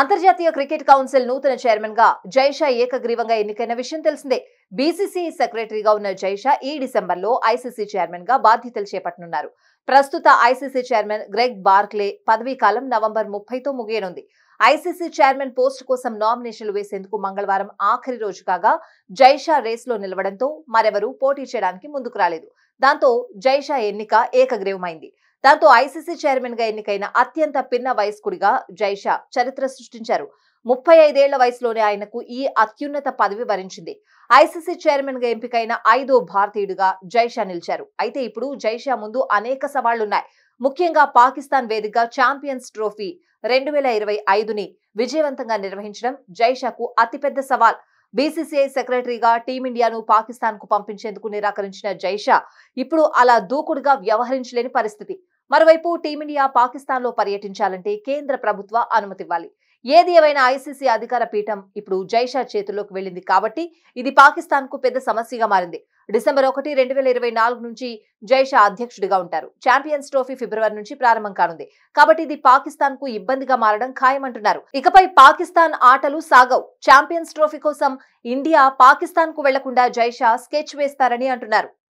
అంతర్జాతీయ cricket council నూతన chairman గా జైషా ఏకగ్రీవంగా ఎన్నికైన విషయం తెలిసిందే బీసీసీఐ సెక్రటరీగా ఉన్న జైషా ఈ డిసెంబర్ లో ఐసీసీ చైర్మన్ గా బాధ్యతలు చేపట్టనున్నారు ప్రస్తుత ఐసీసీ చైర్మన్ గ్రెగ్ బార్క్లే పదవీకాలం నవంబర్ ముప్పైతో ముగియనుంది ఐసీసీ చైర్మన్ పోస్ట్ కోసం నామినేషన్లు వేసేందుకు మంగళవారం ఆఖరి రోజు కాగా జైషా రేస్ లో నిలవడంతో మరెవరూ పోటీ చేయడానికి ముందుకు రాలేదు దాంతో జైషా ఎన్నిక ఏకగ్రీవమైంది దాంతో ఐసీసీ చైర్మన్ గా ఎన్నికైన అత్యంత పిన్న వయస్కుడిగా జైషా చరిత్ర సృష్టించారు ముప్పై ఐదేళ్ల వయసులోనే ఆయనకు ఈ అత్యున్నత పదవి వరించింది ఐసీసీ చైర్మన్ గా ఎంపికైన ఐదో భారతీయుడిగా జైషా నిలిచారు అయితే ఇప్పుడు జైషా ముందు అనేక సవాళ్లున్నాయి ముఖ్యంగా పాకిస్తాన్ వేదికగా ఛాంపియన్స్ ట్రోఫీ రెండు వేల ఇరవై ఐదుని విజయవంతంగా నిర్వహించడం జైషాకు అతిపెద్ద సవాల్ బీసీసీఐ సెక్రటరీగా టీమిండియాను పాకిస్తాన్ కు పంపించేందుకు నిరాకరించిన జైషా ఇప్పుడు అలా దూకుడుగా వ్యవహరించలేని పరిస్థితి మరోవైపు టీమిండియా పాకిస్తాన్ లో పర్యటించాలంటే కేంద్ర ప్రభుత్వ అనుమతివ్వాలి ఏది ఏవైనా ఐసీసీ అధికార పీఠం ఇప్పుడు జైషా చేతుల్లోకి వెళ్ళింది కాబట్టి ఇది పాకిస్తాన్ కు పెద్ద సమస్యగా మారింది డిసెంబర్ ఒకటి రెండు వేల ఇరవై నాలుగు నుంచి జైషా అధ్యక్షుడిగా ఉంటారు ఛాంపియన్స్ ట్రోఫీ ఫిబ్రవరి నుంచి ప్రారంభం కానుంది కాబట్టి ఇది పాకిస్తాన్ కు ఇబ్బందిగా మారడం ఖాయమంటున్నారు ఇకపై పాకిస్తాన్ ఆటలు సాగవు ఛాంపియన్స్ ట్రోఫీ కోసం ఇండియా పాకిస్తాన్ కు వెళ్లకుండా జైషా స్కెచ్ వేస్తారని అంటున్నారు